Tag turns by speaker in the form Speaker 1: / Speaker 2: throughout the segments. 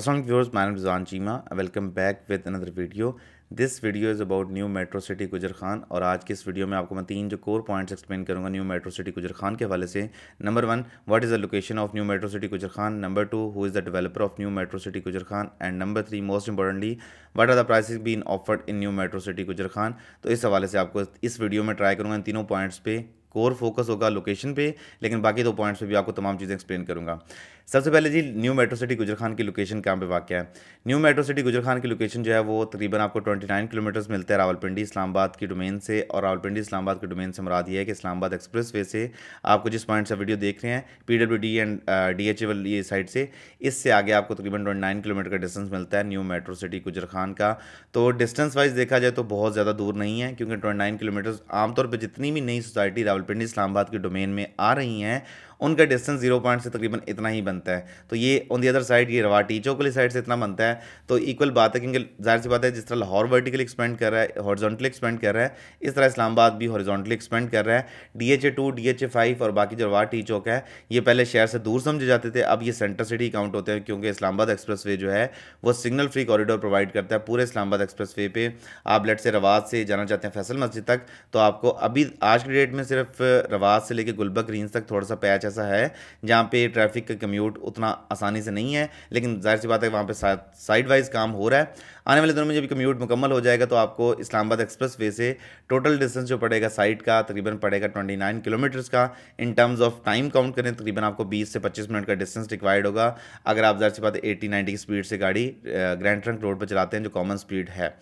Speaker 1: असल viewers, my Rizan Cheema welcome back with another video this video is about New metro city Gujar Khan और आज की इस वीडियो में आपको मैं तीन जो कोर पॉइंट्स एक्सप्लेन करूँगा New metro city Gujar Khan के हवाले से number one what is the location of New metro city Gujar Khan number two who is the developer of New metro city Gujar Khan and number three most importantly what are the prices been offered in New metro city Gujar Khan तो इस हवाले से आपको इस video में try करूँगा इन तीनों points पे कोर फोकस होगा लोकेशन पे लेकिन बाकी दो पॉइंट्स पे भी आपको तमाम चीज़ें एक्सप्लेन करूँगा सबसे पहले जी new metro city Gujar Khan की लोकेशन कहाँ पे वाक़ है New metro city Gujar Khan की लोकेशन जो है वो तकरीबन आपको 29 किलोमीटर्स मिलते हैं रावलपिंडी इस्लामाबाद की डोमेन से और रावलपिंडी इस्लामाबाद की डोमेन से मराद ये है कि इस्लामाबाद एक्सप्रेस वे से आपको जिस पॉइंट से वीडियो देख रहे हैं P W D and D H एवल ये साइड से इससे आगे आपको तकरीबन ट्वेंटी किलोमीटर का डिस्टेंस मिलता है New metro city Gujar Khan का तो डिस्टेंस वाइज देखा जाए तो बहुत ज़्यादा दूर नहीं है क्योंकि ट्वेंटी नाइन किलोमीटर्स आमतौर पर जितनी भी नई सोसाइटी रावलपिंडी इस्लामाबाद के डोमेन में आ रही हैं उनका डिस्टेंस जीरो पॉइंट से तकरीबन इतना ही बनता है तो ये ऑन दी अदर साइड ये रवाटी चौक वाली साइड से इतना बनता है तो इक्वल बात है क्योंकि जाहिर सी बात है जिस तरह लाहौर वर्टिकली एक्सपेंड कर रहा है हॉरिजॉन्टली एक्सपेंड कर रहा है इस तरह इस्लामाबाद भी हॉरिजॉन्टली एक्सपेंड कर रहा है D H A two D H A five और बाकी जो रवाटी चौक है ये पहले शहर से दूर समझे जाते थे अब ये सेंटर सिटी काउंट होते हैं क्योंकि इस्लामाबाद एक्सप्रेस वे जो है वो सिग्नल फ्री कॉरिडोर प्रोवाइड करता है पूरे इस्लामाबाद एक्सप्रेस वे पे आप लेट से रवाज से जाना चाहते हैं फैसल मस्जिद तक तो आपको अभी आज की डेट में सिर्फ रवाज से लेकर गुलबक ग्रीन्स तक थोड़ा सा पैच ऐसा है जहाँ पे ट्रैफिक का कम्यूट उतना आसानी से नहीं है लेकिन जाहिर सी बात है वहाँ पे साइड वाइज काम हो रहा है आने वाले दिनों में जब कम्यूट मुकम्मल हो जाएगा तो आपको इस्लामाबाद एक्सप्रेस वे से टोटल डिस्टेंस जो पड़ेगा साइड का तकरीबन पड़ेगा ट्वेंटी नाइन किलोमीटर्स का in terms of time count करें तकरीबन आपको बीस से पच्चीस मिनट का डिस्टेंस रिक्वायर्ड होगा अगर आप जाहिर सी बात एटी नाइन्टी की स्पीड से गाड़ी ग्रैंड ट्रंक रोड पर चलाते हैं जो कॉमन स्पीड है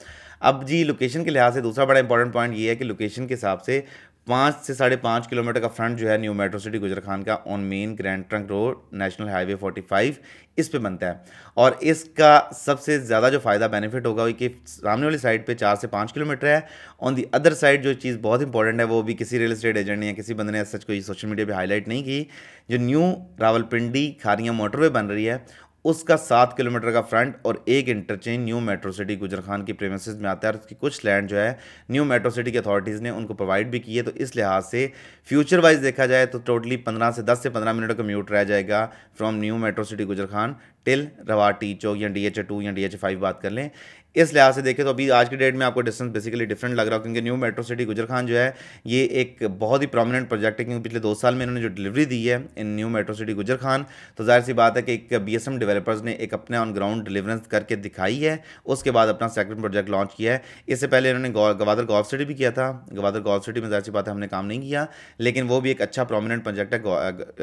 Speaker 1: अब जी लोकेशन के लिहाज से दूसरा बड़ा इंपॉर्टेंट पॉइंट ये है कि लोकेशन के हिसाब से पाँच से साढ़े पाँच किलोमीटर का फ्रंट जो है New metro city Gujar Khan का on main Grand trunk Road national highway 45 इस पे बनता है और इसका सबसे ज़्यादा जो फ़ायदा बेनिफिट होगा वो कि सामने वाली साइड पे चार से पाँच किलोमीटर है ऑन दी अदर साइड जो चीज़ बहुत इंपॉर्टेंट है वो भी किसी रियल इस्टेट एजेंट या किसी बंदे ने सच कोई सोशल मीडिया पर हाईलाइट नहीं की जो न्यू रावलपिंडी खारियाँ मोटरवे बन रही है उसका सात किलोमीटर का फ्रंट और एक interchange new metro city Gujar Khan की प्रेमसिस में आता है और उसकी कुछ लैंड जो है न्यू मेट्रो सिटी की अथॉरिटीज़ ने उनको प्रोवाइड भी की है तो इस लिहाज से फ्यूचर वाइज देखा जाए तो टोटली पंद्रह से दस से पंद्रह मिनट का म्यूट रह जाएगा from new metro city Gujar Khan till रवाटी चौक या डी एच टू या डी एच फाइव बात कर लें इस लिहाज से देखें तो अभी आज के डेट में आपको डिस्टेंस बेसिकली डिफरेंट लग रहा है क्योंकि new metro city Gujar Khan जो है ये एक बहुत ही प्रोमिनेंट प्रोजेक्ट है क्योंकि पिछले दो साल में इन्होंने जो डिलीवरी दी है इन New metro city Gujar Khan तो जाहिर सी बात है कि एक बी डेवलपर्स ने एक अपने ऑन ग्राउंड डिलीवरेंस करके दिखाई है उसके बाद अपना सेकंड प्रोजेक्ट लॉन्च किया है इससे पहले इन्होंने गवादर गॉफ सिटी भी किया था गवादर गॉफ सिटी में जाहिर सी बात है हमने काम नहीं किया लेकिन वो भी एक अच्छा प्रोमिनेंट प्रोजेक्ट है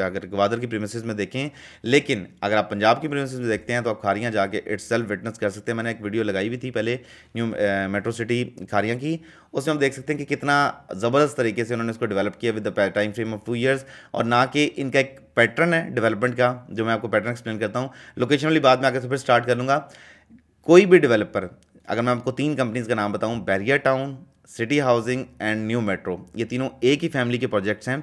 Speaker 1: अगर गवादर की प्रीमिस में देखें लेकिन अगर आप पंजाब की प्रीमिस में देखते हैं तो आप खारियाँ जाके इट्स विटनेस कर सकते हैं मैंने एक वीडियो लगाई भी थी पहले न्यू मेट्रो सिटी खारियाँ की उसमें हम देख सकते हैं कि कितना ज़बरदस्त तरीके से उन्होंने इसको डेवलप किया with the time frame of two years और ना कि इनका एक पैटर्न है डेवलपमेंट का जो मैं आपको पैटर्न एक्सप्लेन करता हूँ लोकेशन वाली बाद में आगे से फिर स्टार्ट कर लूँगा कोई भी डेवलपर अगर मैं आपको तीन कंपनीज़ का नाम बताऊँ Bahria Town City Housing and New Metro ये तीनों एक ही फैमिली के प्रोजेक्ट्स हैं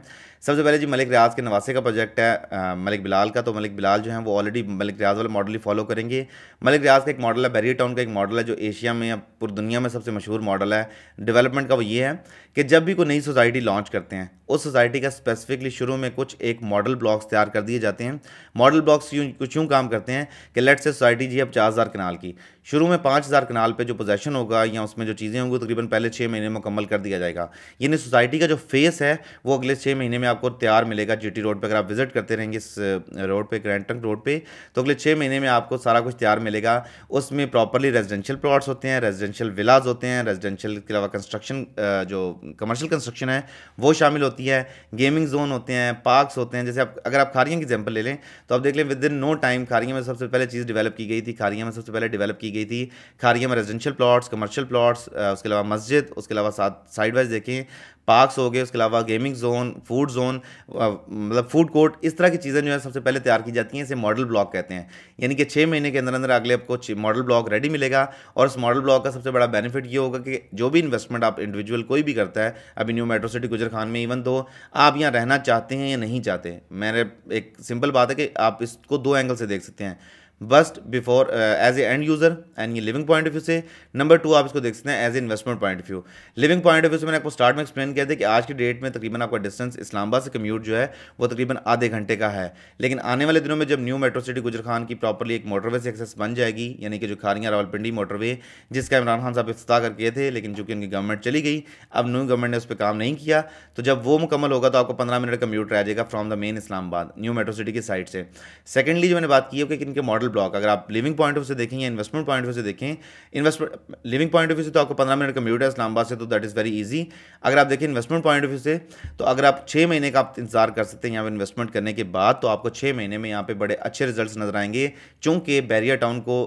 Speaker 1: सबसे पहले जी मलिक रियाज के नवासे का प्रोजेक्ट है मलिक बिलाल का तो मलिक बिलाल जो है वो ऑलरेडी मलिक रियाज वाला मॉडल ही फॉलो करेंगे मलिक रियाज का एक मॉडल है बैरी टाउन का एक मॉडल है जो एशिया में या पूरी दुनिया में सबसे मशहूर मॉडल है डेवलपमेंट का वो ये है कि जब भी कोई नई सोसाइटी लॉन्च करते हैं उस सोसाइटी का स्पेसिफिकली शुरू में कुछ एक मॉडल ब्लॉक्स तैयार कर दिए जाते हैं मॉडल ब्लॉक्स यूँ कुछ यूँ काम करते हैं कि लेट से सोसाइटी जी है पचास हज़ार कनाल की शुरू में पाँच हज़ार कनाल पे जो पोजेशन होगा या उसमें जो चीज़ें होंगी तकरीबन पहले छः महीने मुकम्मल कर दिया जाएगा यानी सोसाइटी का जो फेस है वो अगले छः महीने में आपको तैयार मिलेगा जीटी रोड पर अगर आप विजिट करते रहेंगे इस रोड पर ग्रैंड टंक रोड पर तो अगले छः महीने में आपको सारा कुछ तैयार मिलेगा उसमें प्रॉपरली रेजिडेंशियल प्लॉट्स होते हैं रेजिडेंशियल विलाज होते हैं रेजिडेंशियल के अलावा कंस्ट्रक्शन जो कमर्शियल कंस्ट्रक्शन है वो शामिल होती है गेमिंग जोन होते हैं पार्क्स होते हैं जैसे आप अगर आप खारियाँ की एग्जाम्पल ले लें तो आप देख लें within no time Kharian में सबसे पहले चीज़ डिवेलप की गई थी खारियाँ में सबसे पहले डिवेलप की गई थी खारियाँ में रेजिडेंशियल प्लॉट्स कमर्शियल प्लॉट्स उसके अलावा मस्जिद उसके अलावा साथ साइड वाइज देखें पार्क्स हो गए उसके अलावा गेमिंग जोन फूड जोन मतलब फूड कोर्ट इस तरह की चीज़ें जो है सबसे पहले तैयार की जाती हैं इसे मॉडल ब्लॉक कहते हैं यानी कि छः महीने के अंदर अंदर अगले आपको मॉडल ब्लॉक रेडी मिलेगा और उस मॉडल ब्लॉक का सबसे बड़ा बेनिफिट ये होगा कि जो भी इन्वेस्टमेंट आप इंडिविजुअल कोई भी करता है अभी new metro city Gujar Khan में इवन दो तो, आप यहाँ रहना चाहते हैं या नहीं चाहते मेरे एक सिंपल बात है कि आप इसको दो एंगल से देख सकते हैं बस्ट before as a end user and ये लिविंग पॉइंट ऑफ व्यू से नंबर टू आप इसको देख सकते हैं as a investment point of view living point of view से मैंने आपको स्टार्ट में एक्सप्लेन किया था कि आज की डेट में तकरीबन आपका डिस्टेंस इस्लामाबाद से कम्यूट जो है वो तकरीबन आधे घंटे का है लेकिन आने वाले दिनों में जब new metro city Gujar Khan की प्रॉपरली एक मोटरवे से एक्सेस बन जाएगी यानी कि जो खारियाँ रावलपिंडी मोटरवे जिसका इमरान खान साहब कर करके थे लेकिन चूंकि उनकी गवर्नमेंट चली गई अब न्यू गवर्नमेंट ने उस पर काम नहीं किया तो जब वो मुकम्मल होगा तो आपको पंद्रह मिनट कम्यूट रह जाएगा from the main Islamabad New metro City की साइड से सेकेंडली जो मैंने बात की है कि इनके मॉडल टोटल ब्लॉक अगर आप लिविंग पॉइंट ऑफ से देखें या इन्वेस्टमेंट पॉइंट ऑफ से देखें investment living point of view से तो आपको पंद्रह मिनट का म्यूट है इस्लामाबाद से तो दैट इज़ वेरी ईजी अगर आप देखें इन्वेस्टमेंट पॉइंट ऑफ व्यू से तो अगर आप छः महीने का आप इंतजार कर सकते हैं यहाँ पर इन्वेस्टमेंट करने के बाद तो आपको छः महीने में यहाँ पर बड़े अच्छे रिजल्ट नजर आएंगे चूँकि बैरिया टाउन को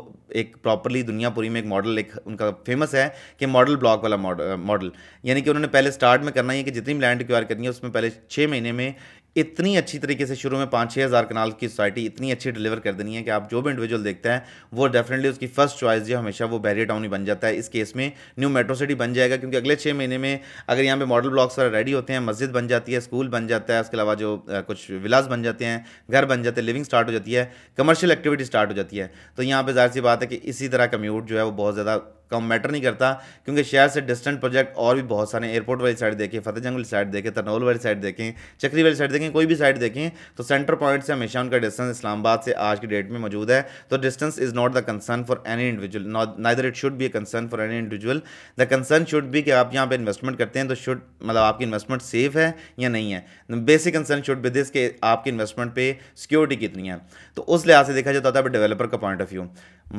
Speaker 1: एक प्रॉपरली दुनिया पूरी में एक मॉडल एक उनका फेमस है कि मॉडल ब्लॉक वाला मॉडल यानी कि उन्होंने पहले स्टार्ट में करना है कि जितनी लैंड एक्वायर करनी है उसमें पहले छः महीने में इतनी अच्छी तरीके से शुरू में पाँच छः हज़ार कनाल की सोसाइटी इतनी अच्छी डिलीवर कर देनी है कि आप जो भी इंडिविजुअल देखते हैं वो डेफिनेटली उसकी फर्स्ट चॉइस जो हमेशा वो बैरियर टाउन ही बन जाता है इस केस में न्यू मेट्रो सिटी बन जाएगा क्योंकि अगले छः महीने में अगर यहाँ पर मॉडल ब्लॉक्स वगैरह रेडी होते हैं मस्जिद बन जाती है स्कूल बन जाता है उसके अलावा जो कुछ विलास बन जाते हैं घर बन जाते हैं लिविंग स्टार्ट हो जाती है कमर्शियल एक्टिविटी स्टार्ट हो जाती है तो यहाँ पर जाहिर सी बात है कि इसी तरह कम्यूट जो है वो बहुत ज़्यादा कम मैटर नहीं करता क्योंकि शहर से डिस्टेंट प्रोजेक्ट और भी बहुत सारे एयरपोर्ट वाली साइड देखें फतेह जंग वाली साइड देखें तरनौल वाली साइड देखें चक्री वाली साइड देखें कोई भी साइड देखें तो सेंटर पॉइंट से हमेशा उनका डिस्टेंस इस्लामाबाद से आज की डेट में मौजूद है तो distance is not the concern for any individual neither it should be a concern for any individual the concern should भी कि आप यहाँ पर इन्वेस्टमेंट करते हैं तो शुड मतलब आपकी इन्वेस्टमेंट सेफ है या नहीं है basic concern should be this के आपकी इन्वेस्टमेंट पर सिक्योरिटी कितनी है तो उस लिहाज से देखा जाता है डेवलपर का point of view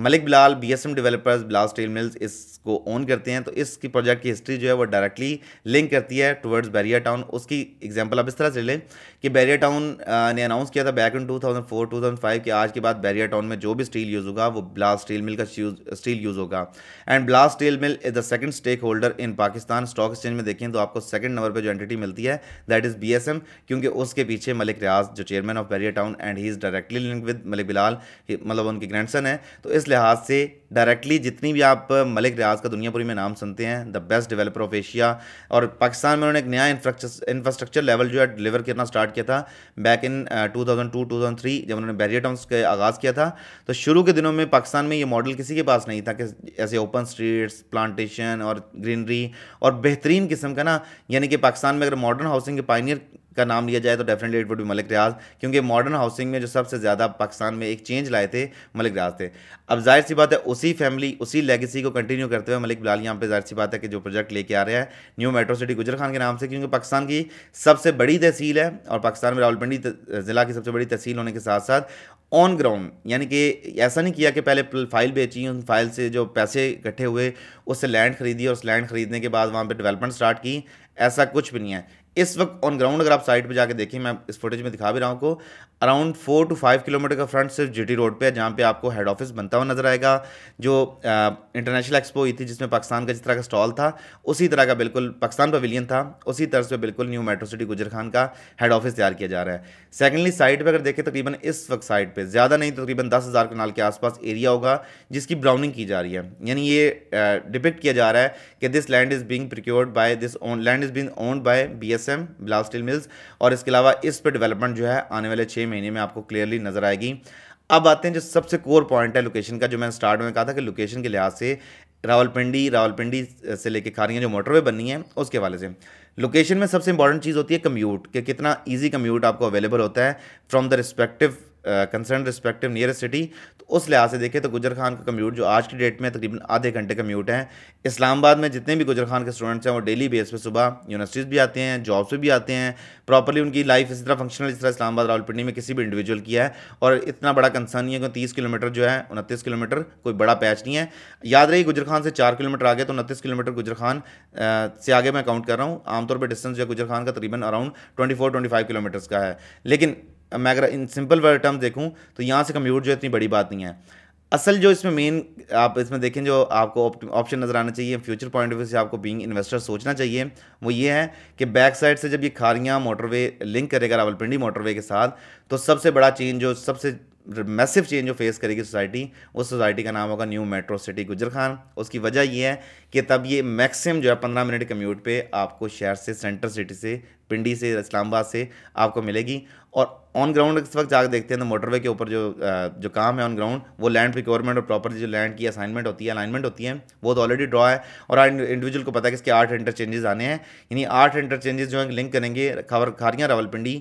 Speaker 1: Malik Bilal B S M developers Bilal steel mills इसको ऑन करते हैं तो इसकी प्रोजेक्ट की हिस्ट्री जो है वो डायरेक्टली लिंक करती है टुवर्ड्स बैरिया टाउन उसकी एग्जांपल आप इस तरह से लें कि बैरिया टाउन ने अनाउंस किया था बैक इन 2004 2005 कि आज के बाद बैरिया टाउन में जो भी स्टील यूज़ होगा वो ब्लास्ट स्टील मिल का स्टील यूज़ होगा and blast steel mill is the second stakeholder in Pakistan stock exchange में देखें तो आपको सेकंड नंबर पर जो एंटिटी मिलती है दैट इज़ बी क्योंकि उसके पीछे मलिक रियाज जो chairman of Bahria Town and he is directly link with Malik Bilal मतलब उनके ग्रैंडसन है तो इस लिहाज से डायरेक्टली जितनी भी आप मलिक रियाज का दुनिया पूरी में नाम सुनते हैं the best developer of Asia और पाकिस्तान में उन्होंने एक नया इंफ्रास्ट्रक्चर लेवल जो है डिलीवर करना स्टार्ट किया था बैक इन टू थाउजेंड जब उन्होंने बैरियर टाउन का आगाज़ किया था तो शुरू के दिनों में पाकिस्तान में ये मॉडल किसी के पास नहीं था कि ऐसे ओपन स्ट्रीट्स प्लांटेशन और ग्रीनरी और बेहतरीन किस्म का ना यानी कि पाकिस्तान में अगर मॉडर्न हाउसिंग के पाइनियर का नाम लिया जाए तो डेफिनेटली इट वुड भी मलिक रियाज क्योंकि मॉडर्न हाउसिंग में जो सबसे ज़्यादा पाकिस्तान में एक चेंज लाए थे मलिक रियाज थे अब जाहिर सी बात है उसी फैमिली उसी लेगेसी को कंटिन्यू करते हुए मलिक बिलाल यहाँ पे जाहिर सी बात है कि जो प्रोजेक्ट लेके आ रहा है New metro city Gujar Khan के नाम से क्योंकि पाकिस्तान की सबसे बड़ी तहसील है और पाकिस्तान में रावलपिंडी ज़िला की सबसे बड़ी तहसील होने के साथ साथ ऑन ग्राउंड यानी कि ऐसा नहीं किया कि पहले फाइल बेची उन फाइल से जो पैसे इकट्ठे हुए उससे लैंड खरीदी और उस लैंड खरीदने के बाद वहाँ पर डेवलपमेंट स्टार्ट की ऐसा कुछ भी नहीं है इस वक्त ऑन ग्राउंड अगर आप साइड पे जाके देखें मैं इस फुटेज में दिखा भी रहा हूँ को around four two five kilometre का फ्रंट सिर्फ जीटी रोड पे है जहाँ पे आपको हेड ऑफिस बनता हुआ नजर आएगा जो इंटरनेशनल एक्सपो हुई थी जिसमें पाकिस्तान का जिस तरह का स्टॉल था उसी तरह का बिल्कुल पाकिस्तान पवेलियन था उसी तरह से बिल्कुल new metro city Gujar Khan का हेड ऑफिस तैयार किया जा रहा है सेकेंडली साइड पर अगर देखें तकरीबन इस वक्त साइड पर ज़्यादा नहीं तकरीबन दस हज़ार कनाल के आसपास एरिया होगा जिसकी ब्राउनिंग की जा रही है यानी ये डिपिक्ट किया जा रहा है कि this land is being procured by this land is being owned by B S M Bilal steel mills और इसके अलावा इस पर डेवलपमेंट जो है आने वाले छः महीने में आपको क्लियरली नजर आएगी अब आते हैं जो सबसे कोर पॉइंट है लोकेशन का जो मैंने स्टार्ट में कहा था कि लोकेशन के लिहाज से रावलपिंडी रावलपिंडी से लेके खारियाँ जो मोटरवे बननी है उसके वाले से लोकेशन में सबसे इंपॉर्टेंट चीज़ होती है कम्यूट कि कितना इजी कम्यूट आपको अवेलेबल होता है from the respective concern respective nearest city तो उस लिहाज से देखें तो गुजर खान का कम्यूट जो आज की डेट में तकरीबन आधे घंटे का म्यूट है इस्लामाबाद में जितने भी गुजर खान के स्टूडेंट्स हैं वो डेली बेस पे सुबह यूनिवर्सिटीज़ भी आते हैं जॉब्स भी आते हैं प्रॉपरली उनकी लाइफ इसी तरह फंक्शनल इस तरह इस्लाबाद रावलपिंडी में किसी भी इंडिविजुअल की है और इतना बड़ा कंसर्न नहीं है कि तीस किलोमीटर जो है उनतीस किलोमीटर कोई बड़ा पैच नहीं है याद रही गुजर खान से चार किलोमीटर आगे तो उनतीस किलोमीटर गुजर खान uh, से आगे मैं काउंट कर रहा हूँ आमतौर पर डिस्टेंस जो है गुजर खान का तकरीबन around twenty four twenty five kilometres का है लेकिन मैं अगर इन सिंपल वर्ड टर्म्स देखूँ तो यहाँ से कम्यूट जो इतनी बड़ी बात नहीं है असल जो इसमें मेन आप इसमें देखें जो आपको ऑप्शन नज़र आना चाहिए फ्यूचर पॉइंट ऑफ व्यू से आपको बीइंग इन्वेस्टर सोचना चाहिए वो ये है कि बैक साइड से जब ये खारियाँ मोटरवे लिंक करेगा रावलपिंडी मोटरवे के साथ तो सबसे बड़ा चेंज जो सबसे मैसिव चेंज जो फेस करेगी सोसाइटी उस सोसाइटी का नाम होगा new metro city Gujar Khan उसकी वजह यह है कि तब ये मैक्सिमम जो है पंद्रह मिनट कम्यूट पर आपको शहर से सेंटर सिटी से पिंडी से इस्लामाबाद से आपको मिलेगी और ऑन ग्राउंड इस वक्त जाकर देखते हैं तो मोटरवे के ऊपर जो जो काम है ऑन ग्राउंड वो लैंड रिक्योरमेंट और प्रॉपर्टी जो लैंड की असाइनमेंट होती है अलाइनमेंट होती है वो तो ऑलरेडी ड्रॉ है और इंडिविजुअल को पता है कि इसके आठ इंटरचेंजेस आने हैं यानी आठ इंटरचेंजेस जो हैं लिंक करेंगे खबर खारियाँ रावलपिंडी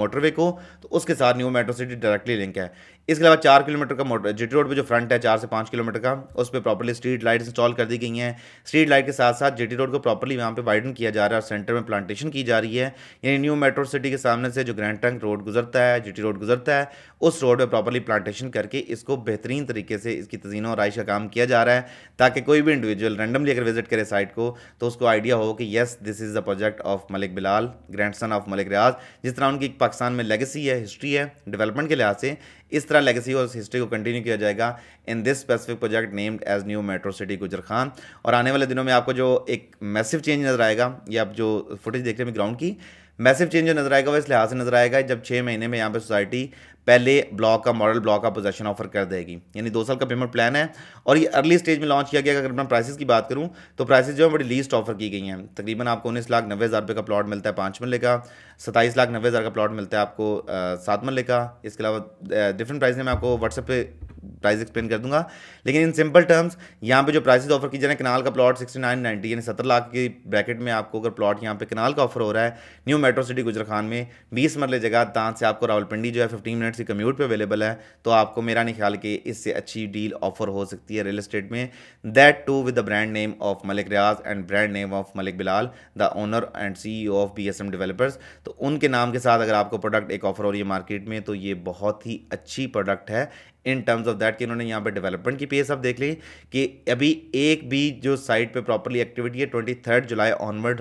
Speaker 1: मोटरवे को तो उसके साथ new metro city directly link है इसके अलावा चार किलोमीटर का मोटर जी रोड पर जो फ्रंट है चार से पाँच किलोमीटर का उस पर प्रॉपरली स्ट्रीट लाइट इंस्टॉल कर दी गई हैं स्ट्रीट लाइट के साथ साथ जी रोड को प्रॉपरली वहाँ पर वाइडन किया जा रहा है और सेंटर में प्लांटेशन की जा रही है यानी न्यू मेट्रो सिटी के सामने से जो ग्रैंड ट्रंक रोड गुजरता है जी रोड गुजरता है उस रोड पर प्रॉपरली प्लांटेशन करके इसको बेहतरीन तरीके से इसकी तजीनों और आइश का काम किया जा रहा है ताकि कोई भी इंडिविजुअल रैंडमली अगर विजिट करे साइट को तो उसको आइडिया हो कि yes this is the project of Malik Bilal grand son of Malik Riaz जिस तरह उनकी पाकिस्तान में लेगेसी है हिस्ट्री है डेवलपमेंट के लिहाज से इस तरह लेगेसी और हिस्ट्री को कंटिन्यू किया जाएगा in this specific project named as new metro city Gujar Khan और आने वाले दिनों में आपको जो एक मैसिव चेंज नजर आएगा या आप जो फुटेज देख रहे हैं ग्राउंड की मैसिव चेंज जो नजर आएगा वो इस लिहाज से नजर आएगा जब छः महीने में यहाँ पर सोसाइटी पहले ब्लॉक का मॉडल ब्लॉक का पोजेशन ऑफर कर देगी यानी दो साल का पेमेंट प्लान है और ये अर्ली स्टेज में लॉन्च किया गया अगर मैं प्राइसेस की बात करूँ तो प्राइसेस जो है बड़ी लीस्ट ऑफर की गई हैं तकरीबन आपको उन्नीस लाख नब्बे हज़ार रुपये का प्लॉट मिलता है पाँच मल्ले का सत्ताईस लाख नब्बे हज़ार का प्लॉट मिलता है आपको सात मल्ले का इसके अलावा डिफरेंट प्राइस में आपको व्हाट्सएप पर प्राइस एक्सप्लेन कर दूंगा लेकिन इन सिंपल टर्म्स यहाँ पे जो प्राइसेस ऑफर की जा रहे हैं कनाल का प्लॉट सिक्सटी नाइन नाइन्टी यानी सत्तर लाख की ब्रैकेट में आपको अगर प्लॉट यहाँ पे कनाल का ऑफर हो रहा है New metro city Gujar Khan में बीस मरले जगह दांत से आपको रावलपिंडी जो है फिफ्टीन मिनट्स की कम्यूट पर अवेलेबल है तो आपको मेरा नहीं ख्याल कि इससे अच्छी डील ऑफर हो सकती है रियल इस्टेट में that too with the brand name of Malik Riaz and brand name of Malik Bilal the owner and C of B S M developers तो उनके नाम के साथ अगर आपको प्रोडक्ट एक ऑफर हो रही है मार्केट में तो ये बहुत ही अच्छी प्रोडक्ट है इन टर्म्स ऑफ दैट कि इन्होंने यहाँ पे डेवलपमेंट की पेस आप देख ली कि अभी एक भी जो साइट पे प्रॉपरली एक्टिविटी है twenty third July onward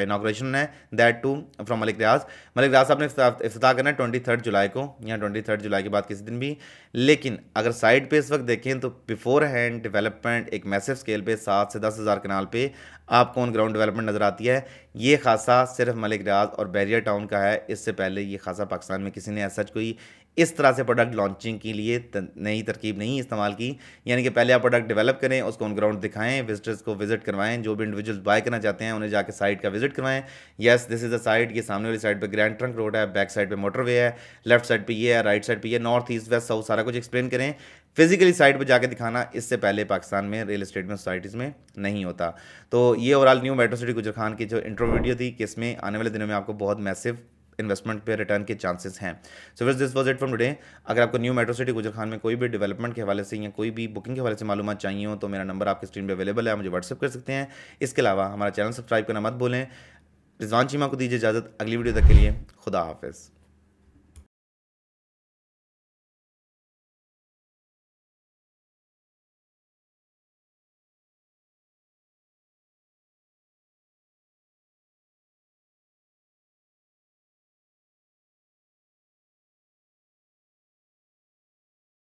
Speaker 1: inauguration है that too from Malik Riaz Malik Riaz साहब ने इफ्ताह करना है ट्वेंटी थर्ड जुलाई को या ट्वेंटी थर्ड जुलाई के बाद किसी दिन भी लेकिन अगर साइट पे इस वक्त देखें तो बिफोर हैंड डेवलपमेंट एक मैसेव स्केल पे सात से दस हज़ार कनाल पे आपको ऑन ग्राउंड डेवलपमेंट नज़र आती है ये खासा सिर्फ मलिक रियाज और बैरियर टाउन का है इससे पहले ये खासा पाकिस्तान में किसी ने ऐसा कोई इस तरह से प्रोडक्ट लॉन्चिंग के लिए नई तरकीब नहीं इस्तेमाल की यानी कि पहले आप प्रोडक्ट डेवलप करें उसको ऑन ग्राउंड दिखाएं विजिटर्स को विजिट करवाएं जो भी इंडिविजुअल्स बाय करना चाहते हैं उन्हें जाकर साइट का विजिट करवाएं yes this is a site ये सामने वाली साइड पर ग्रैंड ट्रंक रोड है बैक साइड पर मोटरवे है लेफ्ट साइड पर ये है राइट साइड पर यह नॉर्थ ईस्ट वेस्ट साउथ सारा कुछ एक्सप्लेन करें फिजिकली साइट पर जाकर दिखाना इससे पहले पाकिस्तान में रियल इस्टेट में सोसाइटीज़ में नहीं होता तो ये overall new metro city Gujar Khan की जो इंट्रो वीडियो थी किसमें आने वाले दिनों में आपको बहुत मैसिव इन्वेस्टमेंट पे रिटर्न के चांसेस हैं सो फिर this was it from today अगर आपको new metro city Gujar Khan में कोई भी डेवलपमेंट के हवाले से या कोई भी बुकिंग के हवाले से मालूम चाहिए हो तो मेरा नंबर आपके स्क्रीन पर अवेलेबल है मुझे व्हाट्सअप कर सकते हैं इसके अलावा हमारा चैनल सब्सक्राइब करना मत बोलें रिजवान चीमा को दीजिए इजाज़त अगली वीडियो तक के लिए खुदा हाफिज़